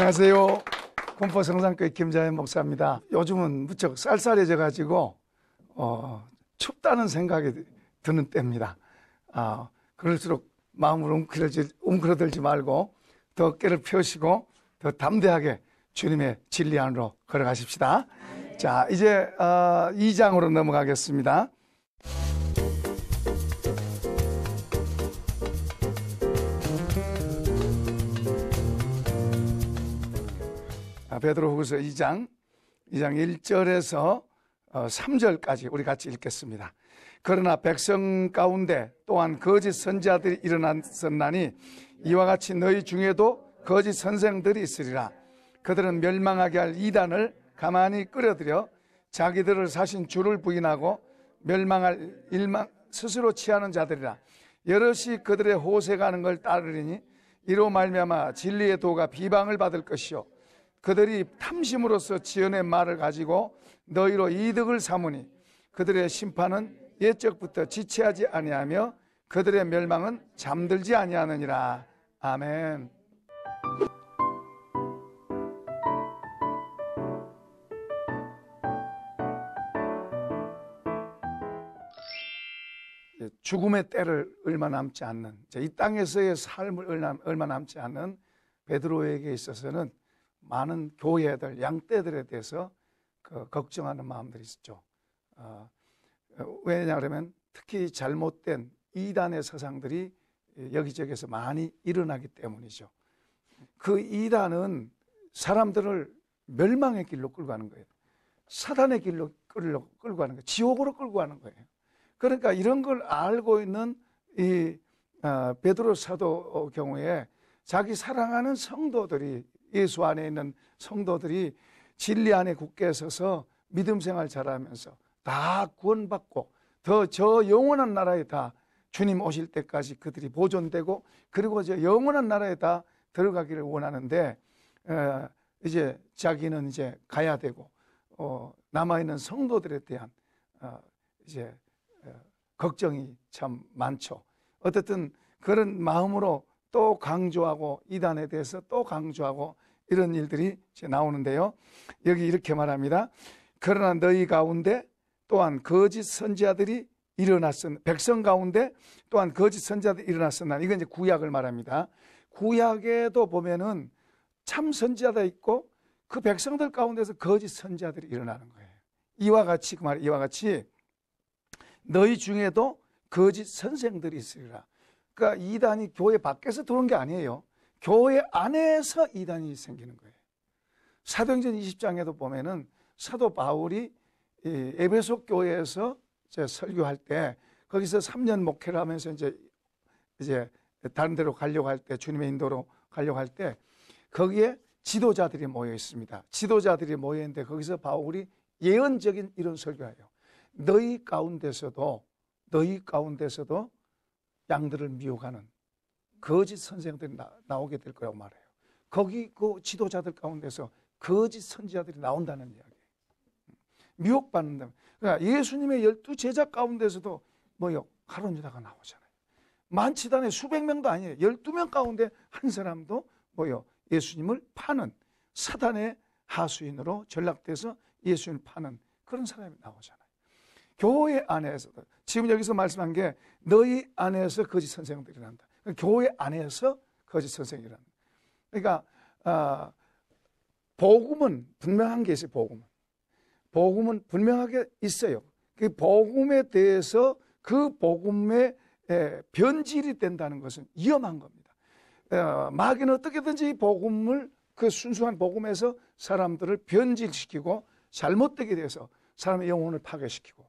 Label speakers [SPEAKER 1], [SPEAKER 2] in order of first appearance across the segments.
[SPEAKER 1] 안녕하세요. 공포 성산교회 김자연 목사입니다. 요즘은 무척 쌀쌀해져 가지고 어, 춥다는 생각이 드는 때입니다. 아, 그럴수록 마음을 움크러지, 움크러들지 말고 더깨를 펴시고 더 담대하게 주님의 진리 안으로 걸어가십시다. 자, 이제 어, 2장으로 넘어가겠습니다. 베드로후서 2장 2장 1절에서 3절까지 어, 우리 같이 읽겠습니다. 그러나 백성 가운데 또한 거짓 선자들이 일어났었나니 이와 같이 너희 중에도 거짓 선생들이 있으리라. 그들은 멸망하게 할 이단을 가만히 끌어들여 자기들을 사신 주를 부인하고 멸망할 일망 스스로 취하는 자들이라. 여럿이 그들의 호세가는 걸 따르리니 이로 말미암아 진리의 도가 비방을 받을 것이요 그들이 탐심으로서 지연의 말을 가지고 너희로 이득을 삼으니 그들의 심판은 예적부터 지체하지 아니하며 그들의 멸망은 잠들지 아니하느니라. 아멘. 죽음의 때를 얼마 남지 않는 이 땅에서의 삶을 얼마 남지 않는 베드로에게 있어서는 많은 교회들, 양떼들에 대해서 그 걱정하는 마음들이 있었죠. 어, 왜냐하면 특히 잘못된 이단의 사상들이 여기저기서 많이 일어나기 때문이죠. 그 이단은 사람들을 멸망의 길로 끌고 가는 거예요. 사단의 길로 끌려, 끌고 가는 거예요. 지옥으로 끌고 가는 거예요. 그러니까 이런 걸 알고 있는 이 어, 베드로 사도 경우에 자기 사랑하는 성도들이 예수 안에 있는 성도들이 진리 안에 굳게 서서 믿음 생활 잘하면서 다 구원받고 더 저 영원한 나라에 다 주님 오실 때까지 그들이 보존되고 그리고 저 영원한 나라에 다 들어가기를 원하는데 어, 이제 자기는 이제 가야 되고 어, 남아 있는 성도들에 대한 어, 이제 걱정이 참 많죠. 어쨌든 그런 마음으로 또 강조하고 이단에 대해서 또 강조하고 이런 일들이 나오는데요. 여기 이렇게 말합니다. 그러나 너희 가운데 또한 거짓 선지자들이 일어났으나 백성 가운데 또한 거짓 선지자들이 일어났으나 이건 이제 구약을 말합니다. 구약에도 보면은 참선지자도 있고 그 백성들 가운데서 거짓 선지자들이 일어나는 거예요. 이와 같이 그 말 이와 같이 너희 중에도 거짓 선생들이 있으리라. 그러니까 이단이 교회 밖에서 들어온 게 아니에요. 교회 안에서 이단이 생기는 거예요. 사도행전 20장에도 보면은 사도 바울이 에베소 교회에서 설교할 때 거기서 3년 목회를 하면서 이제 이제 다른 데로 가려고 할 때 주님의 인도로 가려고 할 때 거기에 지도자들이 모여 있습니다. 지도자들이 모여 있는데 거기서 바울이 예언적인 이런 설교해요. 너희 가운데서도 너희 가운데서도 양들을 미혹하는 거짓 선생들이 나, 오게될 거라고 말해요. 거기 그 지도자들 가운데서 거짓 선지자들이 나온다는 이야기. 미혹받는다. 그러니까 예수님의 열두 제자 가운데서도 뭐요? 가론유다가 나오잖아요. 만치단에 수백 명도 아니에요. 열두 명 가운데 한 사람도 뭐요? 예수님을 파는 사단의 하수인으로 전락돼서 예수님을 파는 그런 사람이 나오잖아요. 교회 안에서 지금 여기서 말씀한 게 너희 안에서 거짓 선생들이 난다. 그러니까 교회 안에서 거짓 선생이란. 그러니까 어, 복음은 분명한 게 있어요. 복음은 복음은 분명하게 있어요. 그 복음에 대해서 그 복음의 에, 변질이 된다는 것은 위험한 겁니다. 어, 마귀는 어떻게든지 복음을 그 순수한 복음에서 사람들을 변질시키고 잘못되게 돼서 사람의 영혼을 파괴시키고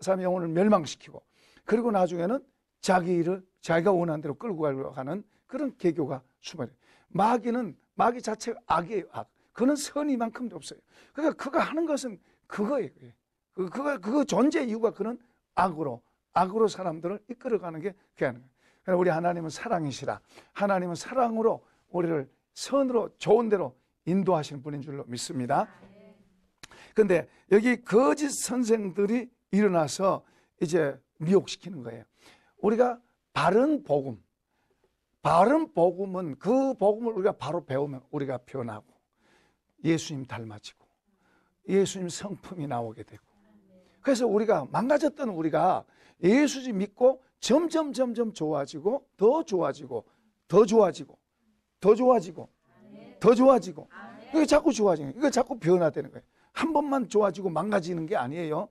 [SPEAKER 1] 사람의 영혼을 멸망시키고 그리고 나중에는 자기 일을 자기가 원하는 대로 끌고 가려고 는 그런 개교가 숨어요. 마귀는 마귀 자체가 악이에요. 악. 그는 선이만큼도 없어요. 그러니까 그가 하는 것은 그거예요. 그, 그거 그 존재 이유가 그는 악으로 악으로 사람들을 이끌어가는 게 귀하는 거예요. 그러니까 우리 하나님은 사랑이시라. 하나님은 사랑으로 우리를 선으로 좋은 대로 인도하시는 분인 줄로 믿습니다. 근데 여기 거짓 선생들이 일어나서 이제 미혹시키는 거예요. 우리가 바른 복음, 바른 복음은 그 복음을 우리가 바로 배우면 우리가 변하고 예수님 닮아지고 예수님 성품이 나오게 되고 그래서 우리가 망가졌던 우리가 예수지 믿고 점점 점점 좋아지고 더 좋아지고 더 좋아지고 더 좋아지고 더 좋아지고 이게 자꾸 좋아지는 이게 자꾸 변화되는 거예요. 한 번만 좋아지고 망가지는 게 아니에요.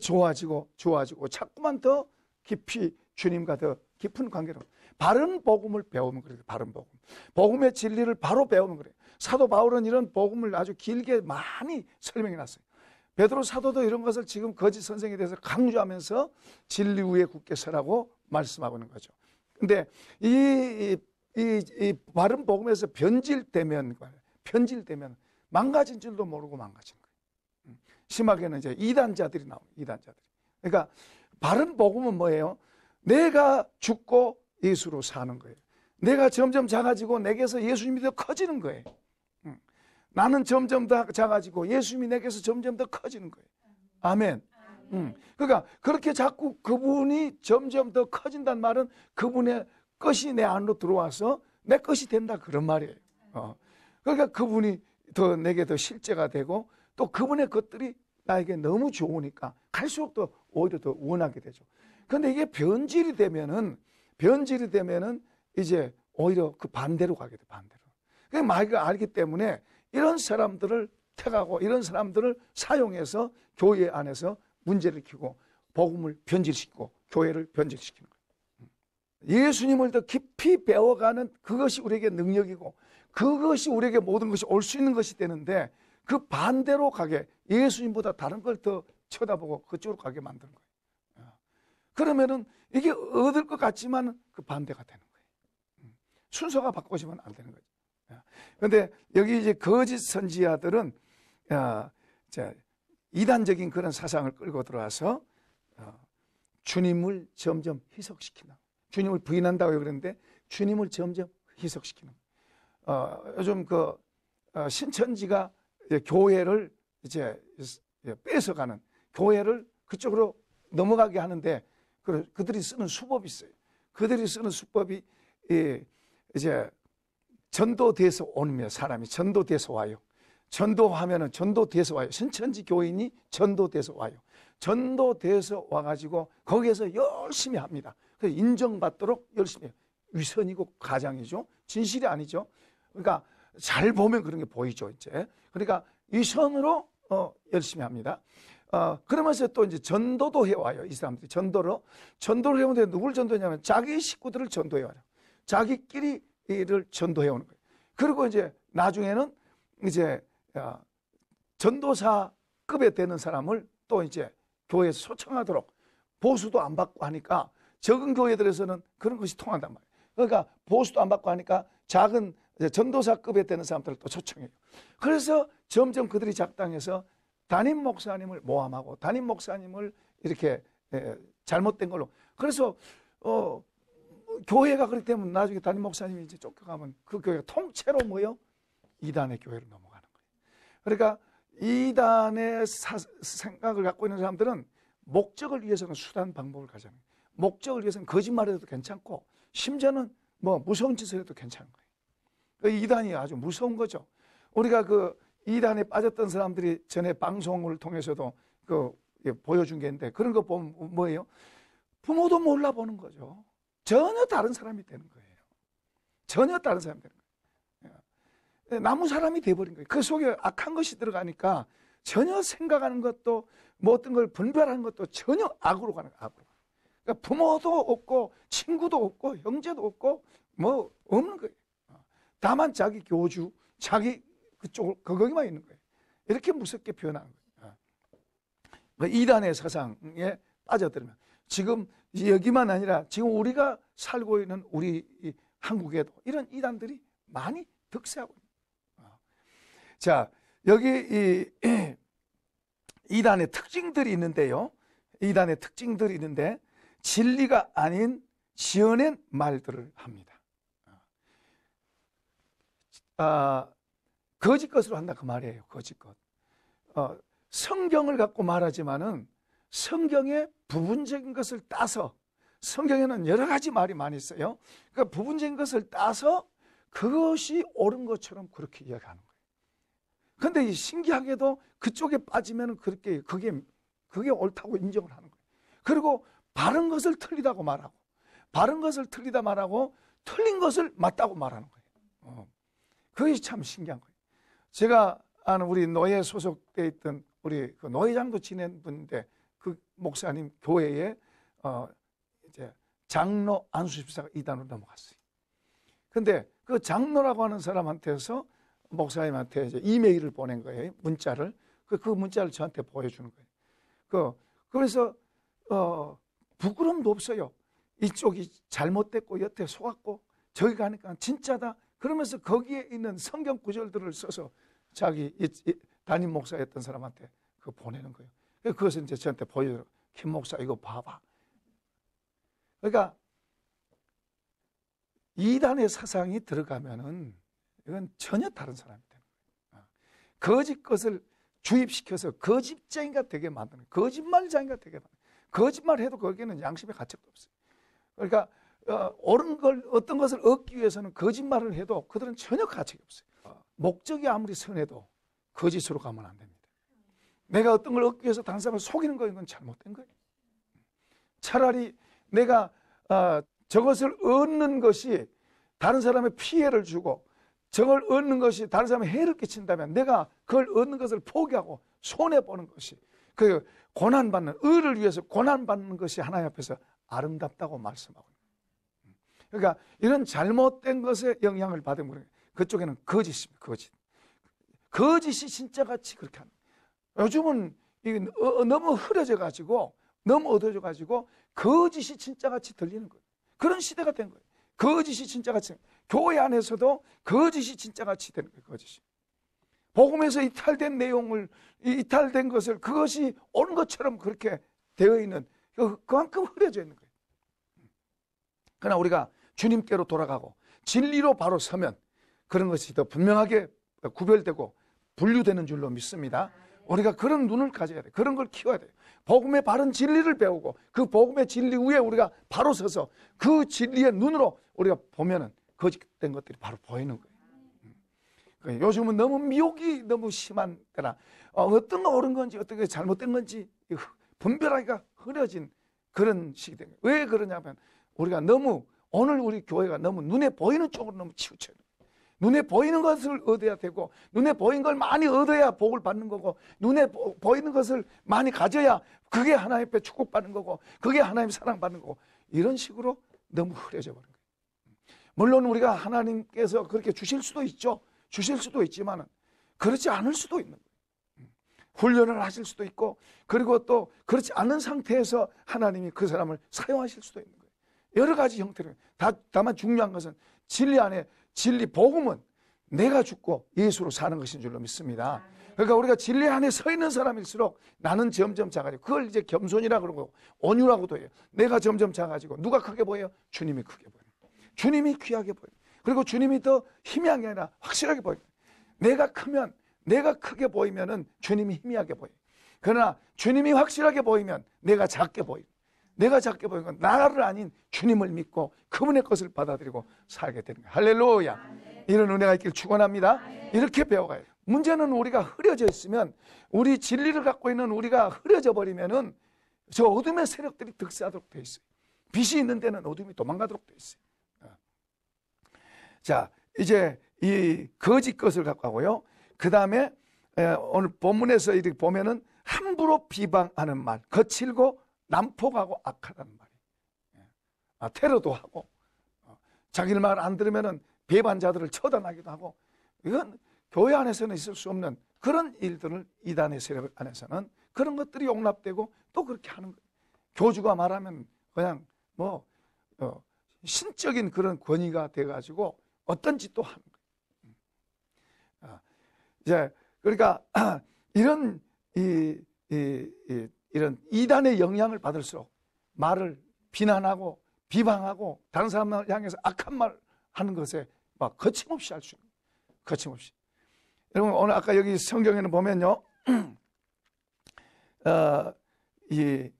[SPEAKER 1] 좋아지고 좋아지고 자꾸만 더 깊이 주님과 더 깊은 관계로 바른 복음을 배우면 그래요. 바른 복음. 복음의 진리를 바로 배우면 그래요. 사도 바울은 이런 복음을 아주 길게 많이 설명해 놨어요. 베드로 사도도 이런 것을 지금 거짓 선생에 대해서 강조하면서 진리 위에 굳게 서라고 말씀하고 있는 거죠. 근데 이, 이, 이 바른 복음에서 변질되면, 변질되면 망가진 줄도 모르고 망가진 심하게는 이제 이단자들이 나옵니다. 이단자들이. 그러니까 바른 복음은 뭐예요? 내가 죽고 예수로 사는 거예요. 내가 점점 작아지고 내게서 예수님이 더 커지는 거예요. 나는 점점 더 작아지고 예수님이 내게서 점점 더 커지는 거예요. 아멘. 아 그러니까 그렇게 자꾸 그분이 점점 더 커진단 말은 그분의 것이 내 안으로 들어와서 내 것이 된다 그런 말이에요. 어. 그러니까 그분이 더 내게 더 실제가 되고 또 그분의 것들이 나에게 너무 좋으니까 갈수록 더 오히려 더 원하게 되죠. 근데 이게 변질이 되면은 변질이 되면은 이제 오히려 그 반대로 가게 돼 반대로. 그 마귀가 알기 때문에 이런 사람들을 택하고 이런 사람들을 사용해서 교회 안에서 문제를 키고 복음을 변질시키고 교회를 변질시키는 거예요. 음. 예수님을 더 깊이 배워가는 그것이 우리에게 능력이고 그것이 우리에게 모든 것이 올 수 있는 것이 되는데 그 반대로 가게 예수님보다 다른 걸 더 쳐다보고 그쪽으로 가게 만드는 거예요. 어. 그러면은 이게 얻을 것 같지만 그 반대가 되는 거예요. 음. 순서가 바꿔지면 안 되는 거죠. 어. 그런데 여기 이제 거짓 선지자들은 어, 이단적인 그런 사상을 끌고 들어와서 주님을 점점 희석시키는 주님을 부인한다고 그러는데 주님을 점점 희석시키는 어, 요즘 그 신천지가 교회를 이제 예, 뺏어가는 교회를 그쪽으로 넘어가게 하는데 그, 그들이 쓰는 수법이 있어요. 그들이 쓰는 수법이 이제 전도돼서 오는 사람이 전도돼서 와요. 전도하면은 전도돼서 와요. 신천지 교인이 전도돼서 와요. 전도돼서 와가지고 거기에서 열심히 합니다. 그래서 인정받도록 열심히 해요. 위선이고 가장이죠. 진실이 아니죠. 그러니까 잘 보면 그런 게 보이죠, 이제. 그러니까 이선으로 어, 열심히 합니다. 어, 그러면서 또 이제 전도도 해와요. 이 사람들이 전도로. 전도를 해오는데 누굴 전도냐면 했 자기 식구들을 전도해와요. 자기끼리를 전도해오는 거예요. 그리고 이제 나중에는 이제 어, 전도사급에 되는 사람을 또 이제 교회에서 소청하도록 보수도 안 받고 하니까 적은 교회들에서는 그런 것이 통한단 말이에요. 그러니까 보수도 안 받고 하니까 작은 전도사급에 되는 사람들을 또 초청해요. 그래서 점점 그들이 작당해서 담임 목사님을 모함하고 담임 목사님을 이렇게 에, 예, 잘못된 걸로. 그래서 어, 교회가 그렇기 때문에 나중에 담임 목사님이 이제 쫓겨가면 그 교회가 통째로 뭐요? 이단의 교회로 넘어가는 거예요. 그러니까 이단의 사, 생각을 갖고 있는 사람들은 목적을 위해서는 수단 방법을 가져요. 목적을 위해서는 거짓말해도 괜찮고 심지어는 뭐 무서운 짓을 해도 괜찮은 거예요. 그 이단이 아주 무서운 거죠. 우리가 그 이단에 빠졌던 사람들이 전에 방송을 통해서도 그 예, 보여준 게 있는데 그런 거 보면 뭐예요? 부모도 몰라 보는 거죠. 전혀 다른 사람이 되는 거예요. 전혀 다른 사람이 되는 거예요. 예. 예, 나무 사람이 돼버린 거예요. 그 속에 악한 것이 들어가니까 전혀 생각하는 것도 모든 뭐 걸 분별하는 것도 전혀 악으로 가는 거예요. 악으로. 그러니까 부모도 없고 친구도 없고 형제도 없고 뭐 없는 거예요. 다만 자기 교주, 자기 그쪽을 거기만 있는 거예요. 이렇게 무섭게 표현하 거예요. 아. 그 이단의 사상에 빠져들면 지금 여기만 아니라 지금 우리가 살고 있는 우리 한국에도 이런 이단들이 많이 득세하고 아. 자, 여기 이 이단의 특징들이 있는데요. 이단의 특징들이 있는데 진리가 아닌 지어낸 말들을 합니다. 어, 거짓 것으로 한다 그 말이에요. 거짓 것. 어, 성경을 갖고 말하지만은 성경의 부분적인 것을 따서 성경에는 여러 가지 말이 많이 있어요. 그 부분적인 것을 따서 그것이 옳은 것처럼 그렇게 이야기하는 거예요. 근데 신기하게도 그쪽에 빠지면 그렇게 그게 그게 옳다고 인정을 하는 거예요. 그리고 바른 것을 틀리다고 말하고 바른 것을 틀리다 말하고 틀린 것을 맞다고 말하는 거예요. 어. 그게참 신기한 거예요. 제가 아는 우리 노예 소속돼 있던 우리 그 노예장도 지낸 분인데 그 목사님 교회에 어 이제 장로 안수집사가 이단으로 넘어갔어요. 근데 그 장로라고 하는 사람한테서 목사님한테 이제 이메일을 보낸 거예요. 문자를. 그, 그 문자를 저한테 보여주는 거예요. 그, 그래서, 어, 부끄럼도 없어요. 이쪽이 잘못됐고, 여태 속았고, 저기 가니까 진짜다. 그러면서 거기에 있는 성경 구절들을 써서 자기 담임 목사였던 사람한테 그 보내는 거예요. 그것을 이제 저한테 보여줘김 목사 이거 봐봐. 그러니까 이단의 사상이 들어가면은 이건 전혀 다른 사람이 되는 거예요. 어. 거짓 것을 주입시켜서 거짓쟁이가 되게 만드는 거짓말쟁이가 되게 만드는 거짓말해도 거기에는 양심의 가책도 없어요. 그러니까 어, 옳은 걸 어떤 것을 얻기 위해서는 거짓말을 해도 그들은 전혀 가책이 없어요. 아. 목적이 아무리 선해도 거짓으로 가면 안 됩니다. 내가 어떤 걸 얻기 위해서 다른 사람을 속이는 거예건 잘못된 거예요. 차라리 내가 아, 저것을 얻는 것이 다른 사람의 피해를 주고 저걸 얻는 것이 다른 사람의 해를 끼친다면 내가 그걸 얻는 것을 포기하고 손해 보는 것이 그 고난 받는 의를 위해서 고난 받는 것이 하나님 앞에서 아름답다고 말씀하고 그러니까 이런 잘못된 것에 영향을 받은 거예 그쪽에는 거짓입니다. 거짓. 거짓이 진짜 같이 그렇게 하는. 요즘은 어, 어, 너무 흐려져 가지고 너무 어두워져 가지고 거짓이 진짜 같이 들리는 거예요. 그런 시대가 된 거예요. 거짓이 진짜 같이 교회 안에서도 거짓이 진짜 같이 되는 거예요. 거짓이. 복음에서 이탈된 내용을 이탈된 것을 그것이 온 것처럼 그렇게 되어 있는 그, 그만큼 흐려져 있는 거예요. 그러나 우리가 주님께로 돌아가고 진리로 바로 서면 그런 것이 더 분명하게 구별되고 분류되는 줄로 믿습니다. 우리가 그런 눈을 가져야 돼. 그런 걸 키워야 돼요. 복음의 바른 진리를 배우고 그 복음의 진리 위에 우리가 바로 서서 그 진리의 눈으로 우리가 보면은 거짓된 것들이 바로 보이는 거예요. 그러니까 요즘은 너무 미혹이 너무 심한 때라 어, 어떤 거 옳은 건지 어떤 게 잘못된 건지 분별하기가 흐려진 그런 시기 때문에 왜 그러냐면 우리가 너무 오늘 우리 교회가 너무 눈에 보이는 쪽으로 너무 치우쳐요. 눈에 보이는 것을 얻어야 되고 눈에 보인 걸 많이 얻어야 복을 받는 거고 눈에 보, 이는 것을 많이 가져야 그게 하나님 앞에 축복받는 거고 그게 하나님 사랑받는 거고 이런 식으로 너무 흐려져 버린 거예요. 물론 우리가 하나님께서 그렇게 주실 수도 있죠. 주실 수도 있지만 그렇지 않을 수도 있는 거예요. 훈련을 하실 수도 있고 그리고 또 그렇지 않은 상태에서 하나님이 그 사람을 사용하실 수도 있는 거예요. 여러 가지 형태로 다, 다만 중요한 것은 진리 안에 진리 복음은 내가 죽고 예수로 사는 것인 줄로 믿습니다. 그러니까 우리가 진리 안에 서 있는 사람일수록 나는 점점 작아지고 그걸 이제 겸손이라 그러고 온유라고도 해요. 내가 점점 작아지고 누가 크게 보여요? 주님이 크게 보여요. 주님이 귀하게 보여요. 그리고 주님이 더 희미한 게 아니라 확실하게 보여요. 내가 크면 내가 크게 보이면은 주님이 희미하게 보여요. 그러나 주님이 확실하게 보이면 내가 작게 보여요. 내가 작게 보는 건 나를 아닌 주님을 믿고 그분의 것을 받아들이고 살게 되는 거예요. 할렐루야. 이런 은혜가 있기를 축원합니다. 이렇게 배워가요. 문제는 우리가 흐려져 있으면 우리 진리를 갖고 있는 우리가 흐려져 버리면은 저 어둠의 세력들이 득세하도록 돼 있어요. 빛이 있는 데는 어둠이 도망가도록 돼 있어요. 자, 이제 이 거짓 것을 갖고 하고요. 그 다음에 오늘 본문에서 이렇게 보면은 함부로 비방하는 말, 거칠고 난폭하고 악하단 말이에요. 예. 아, 테러도 하고 어, 자기들 말 안들으면 배반자들을 처단하기도 하고 이건 교회 안에서는 있을 수 없는 그런 일들을 이단의 세력 안에서는 그런 것들이 용납되고 또 그렇게 하는 거예요. 교주가 말하면 그냥 뭐 어, 신적인 그런 권위가 돼가지고 어떤 짓도 하는 거예요. 음. 아, 이제 그러니까 이런 이, 이, 이 이런 이단의 영향을 받을수록 말을 비난하고 비방하고 다른 사람을 향해서 악한 말 하는 것에 막 거침없이 할 수 있는 거침없이 여러분 오늘 아까 여기 성경에는 보면요 어, 이,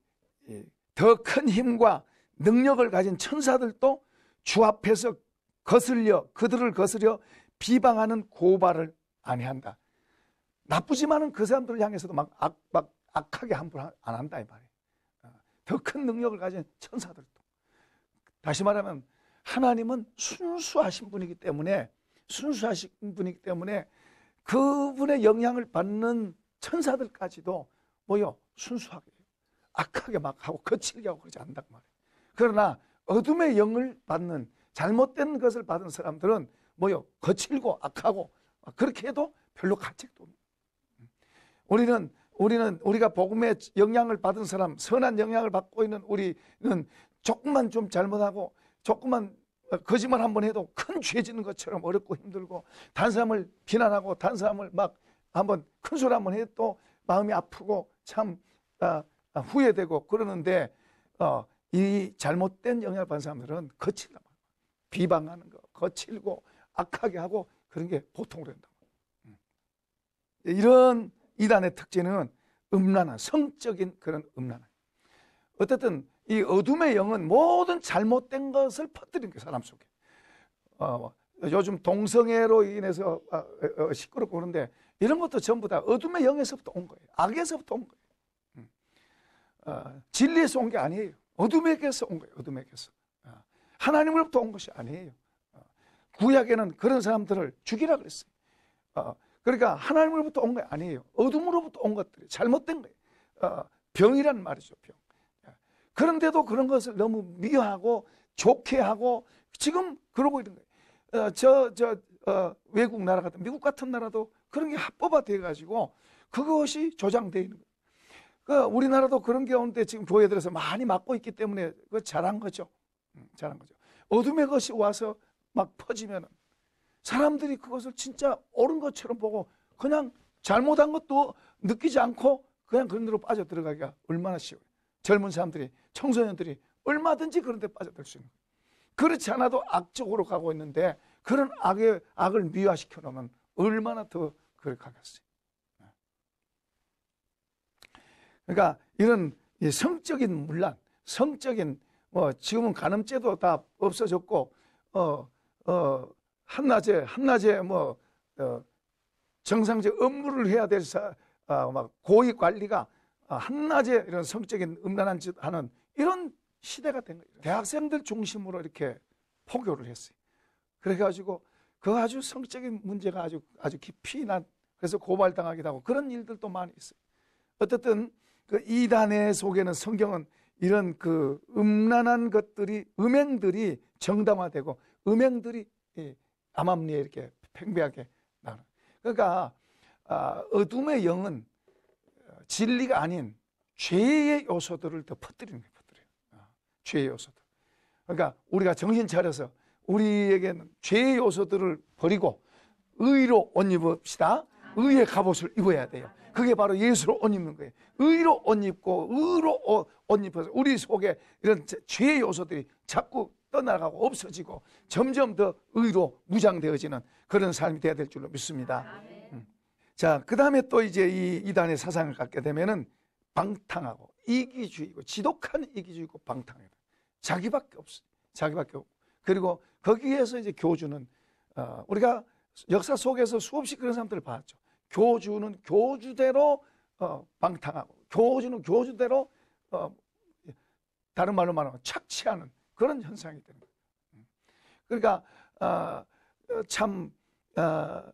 [SPEAKER 1] 더 큰 힘과 능력을 가진 천사들도 주 앞에서 거슬려 그들을 거스려 비방하는 고발을 아니한다. 나쁘지만은 그 사람들을 향해서도 막, 악, 막 악하게 함부로 안 한다 이 말이에요. 어, 더큰 능력을 가진 천사들 다시 말하면 하나님은 순수하신 분이기 때문에 순수하신 분이기 때문에 그분의 영향을 받는 천사들까지도 뭐요 순수하게 악하게 막 하고 거칠게 하고 그러지 않는단 말이에요. 그러나 어둠의 영을 받는 잘못된 것을 받은 사람들은 뭐요 거칠고 악하고 그렇게 해도 별로 가책도 없는. 음. 우리는 우리는 우리가 복음의 영향을 받은 사람, 선한 영향을 받고 있는 우리는 조금만 좀 잘못하고 조금만 거짓말 한번 해도 큰 죄지는 것처럼 어렵고 힘들고 단 사람을 비난하고 단 사람을 막 한 번 큰 소리 한번 해도 마음이 아프고 참 아, 아, 후회되고 그러는데 어, 이 잘못된 영향을 받은 사람들은 거칠다 비방하는 거 거칠고 악하게 하고 그런 게 보통으로 된다 음. 이런 이단의 특징은 음란한 성적인 그런 음란한 어쨌든 이 어둠의 영은 모든 잘못된 것을 퍼뜨리는 게 그 사람 속에 어, 뭐, 요즘 동성애로 인해서 아, 어, 어, 시끄럽고 그는데 이런 것도 전부 다 어둠의 영에서부터 온 거예요 악에서부터 온 거예요 음. 어, 진리에서 온 게 아니에요 어둠에게서 온 거예요 어둠에게서 어. 하나님으로부터 온 것이 아니에요 어, 구약에는 그런 사람들을 죽이라 그랬어요 그러니까 하나님으로부터 온 게 아니에요. 어둠으로부터 온 것들이 잘못된 거예요. 어, 병이란 말이죠, 병. 예. 그런데도 그런 것을 너무 미워하고 좋게 하고 지금 그러고 있는 거예요. 어, 저, 저, 어, 외국 나라 같은, 미국 같은 나라도 그런 게 합법화돼 가지고 그것이 조장되어 있는 거예요. 그 우리나라도 그런 게 오는데 지금 교회들에서 많이 막고 있기 때문에 그 잘한 거죠. 음, 잘한 거죠. 어둠의 것이 와서 막 퍼지면 은 사람들이 그것을 진짜 옳은 것처럼 보고 그냥 잘못한 것도 느끼지 않고 그냥 그런 데로 빠져 들어가기가 얼마나 쉬워요. 젊은 사람들이, 청소년들이 얼마든지 그런 데 빠져들 수 있는 거예요. 그렇지 않아도 악적으로 가고 있는데 그런 악의, 악을 미화시켜 놓으면 얼마나 더 그렇게 가겠어요. 그러니까 이런 성적인 문란, 성적인 뭐 지금은 간음죄도 다 없어졌고 어, 어, 한낮에 한낮에 뭐 어, 정상적 업무를 해야 될막 아, 어, 고위 관리가 아, 한낮에 이런 성적인 음란한 짓 하는 이런 시대가 된 거예요. 대학생들 중심으로 이렇게 포교를 했어요. 그래가지고 그 아주 성적인 문제가 아주 아주 깊이 난 그래서 고발당하기도 하고 그런 일들도 많이 있어요. 어쨌든 그 이단의 속에는 성경은 이런 그 음란한 것들이 음행들이 정당화되고 음행들이 예, 암암리에 이렇게 팽배하게 나는. 그러니까 아, 어둠의 영은 진리가 아닌 죄의 요소들을 더 퍼뜨리는 게 퍼뜨려요. 아, 죄의 요소들. 그러니까 우리가 정신 차려서 우리에게는 죄의 요소들을 버리고 의로 옷 입읍시다. 의의 갑옷을 입어야 돼요. 그게 바로 예수로 옷 입는 거예요. 의로 옷 입고 의로 옷, 옷 입어서 우리 속에 이런 죄의 요소들이 자꾸 떠나가고 없어지고 점점 더 의로 무장되어지는 그런 삶이 되어야 될 줄로 믿습니다. 음. 자, 그 다음에 또 이제 이 이단의 사상을 갖게 되면은 방탕하고 이기주의고 지독한 이기주의고 방탕해요. 자기밖에 없어. 자기밖에 없고. 그리고 거기에서 이제 교주는 어, 우리가 역사 속에서 수없이 그런 사람들을 봤죠. 교주는 교주대로 어, 방탕하고 교주는 교주대로 어, 다른 말로 말하면 착취하는 그런 현상이 되는 거예요. 그러니까 아, 어, 참 아,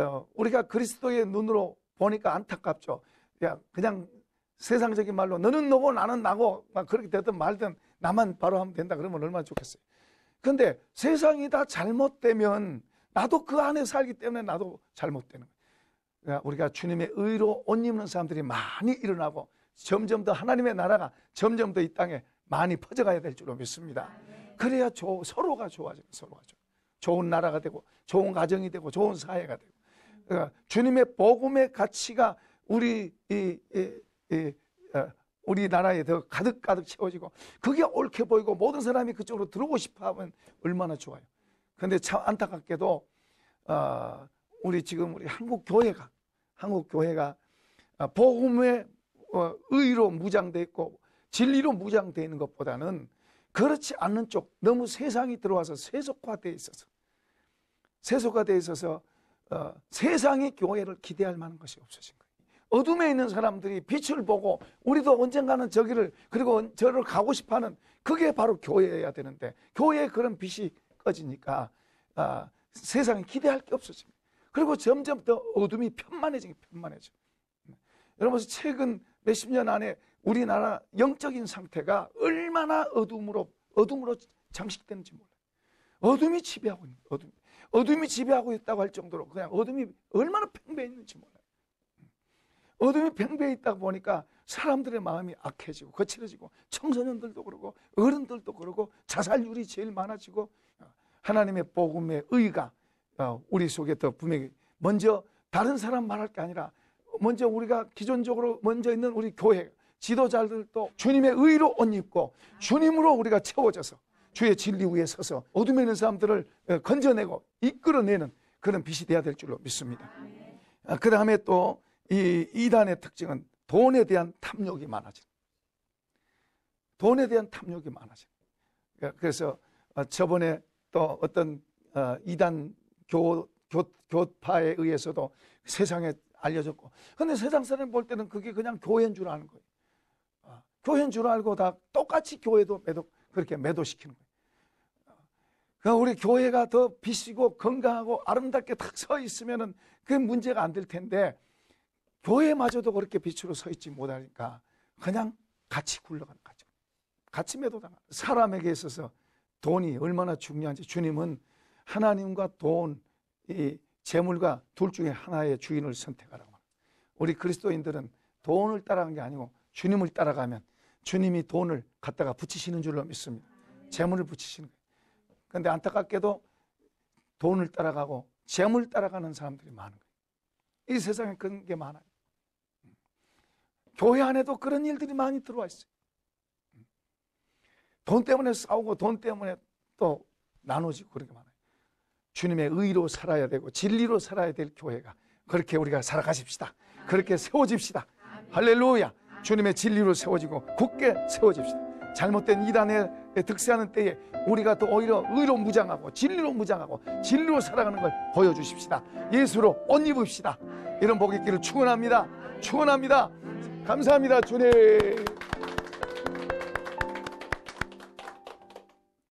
[SPEAKER 1] 어, 우리가 그리스도의 눈으로 보니까 안타깝죠. 야, 그냥 세상적인 말로 너는 너고 나는 나고 막 그렇게 되든 말든 나만 바로 하면 된다 그러면 얼마나 좋겠어요. 근데 세상이 다 잘못되면 나도 그 안에 살기 때문에 나도 잘못되는 거예요. 우리가 주님의 의로 옷 입는 사람들이 많이 일어나고 점점 더 하나님의 나라가 점점 더 이 땅에 많이 퍼져가야 될 줄로 믿습니다. 그래야 조, 서로가 좋아지고 서로가 좋아. 좋은 나라가 되고 좋은 가정이 되고 좋은 사회가 되고 그러니까 주님의 복음의 가치가 우리 이, 이, 이, 어, 우리 나라에 더 가득 가득 채워지고 그게 옳게 보이고 모든 사람이 그쪽으로 들어오고 싶어하면 얼마나 좋아요. 그런데 참 안타깝게도 어, 우리 지금 우리 한국 교회가 한국 교회가 보험의 아, 어, 의로 무장되어 있고 진리로 무장되어 있는 것보다는 그렇지 않는 쪽 너무 세상이 들어와서 세속화돼 있어서 세속화돼 있어서 어, 세상이 교회를 기대할 만한 것이 없어진 거예요. 어둠에 있는 사람들이 빛을 보고 우리도 언젠가는 저기를 그리고 저를 가고 싶어하는 그게 바로 교회여야 되는데 교회의 그런 빛이 꺼지니까 어, 아, 세상이 기대할 게 없어집니다. 그리고 점점 더 어둠이 편만해지기 편만해져. 여러분, 최근 몇십 년 안에 우리나라 영적인 상태가 얼마나 어둠으로, 어둠으로 장식되는지 몰라요. 어둠이 지배하고 있는, 어둠. 어둠이 지배하고 있다고 할 정도로 그냥 어둠이 얼마나 팽배했는지 몰라요. 어둠이 팽배해 있다 보니까 사람들의 마음이 악해지고 거칠어지고 청소년들도 그러고 어른들도 그러고 자살률이 제일 많아지고 하나님의 복음의 의가 어, 우리 속에 더 분명히 먼저 다른 사람 말할 게 아니라 먼저 우리가 기존적으로 먼저 있는 우리 교회 지도자들도 주님의 의로 옷 입고 주님으로 우리가 채워져서 주의 진리 위에 서서 어둠에 있는 사람들을 어, 건져내고 이끌어내는 그런 빛이 돼야 될 줄로 믿습니다. 어, 그 다음에 또 이 이단의 특징은 돈에 대한 탐욕이 많아지 돈에 대한 탐욕이 많아지 그러니까 그래서 저번에 또 어떤 이단 교, 교, 교파에 의해서도 세상에 알려졌고. 근데 세상 사람 볼 때는 그게 그냥 교회인 줄 아는 거예요. 어, 교회인 줄 알고 다 똑같이 교회도 매도, 그렇게 매도시키는 거예요. 그 우리 교회가 더 비시고 건강하고 아름답게 탁 서 있으면은 그 문제가 안 될 텐데 교회마저도 그렇게 빛으로 서 있지 못하니까 그냥 같이 굴러가는 거죠. 같이 매도당하는 사람에게 있어서 돈이 얼마나 중요한지 주님은 하나님과 돈, 이 재물과 둘 중에 하나의 주인을 선택하라고 합니다. 우리 그리스도인들은 돈을 따라간 게 아니고 주님을 따라가면 주님이 돈을 갖다가 붙이시는 줄로 믿습니다. 재물을 붙이시는 거예요. 그런데 안타깝게도 돈을 따라가고 재물 따라가는 사람들이 많은 거예요. 이 세상에 그런 게 많아요. 교회 안에도 그런 일들이 많이 들어와 있어요. 돈 때문에 싸우고 돈 때문에 또 나눠지고 그런 게 많아요. 주님의 의로 살아야 되고 진리로 살아야 될 교회가 그렇게 우리가 살아가십시다. 그렇게 세워집시다. 할렐루야. 주님의 진리로 세워지고 굳게 세워집시다. 잘못된 이단에 득세하는 때에 우리가 또 오히려 의로 무장하고 진리로 무장하고 진리로 살아가는 걸 보여주십시다. 예수로 옷 입읍시다. 이런 복의 길을 축원합니다. 축원합니다. 감사합니다, 주님.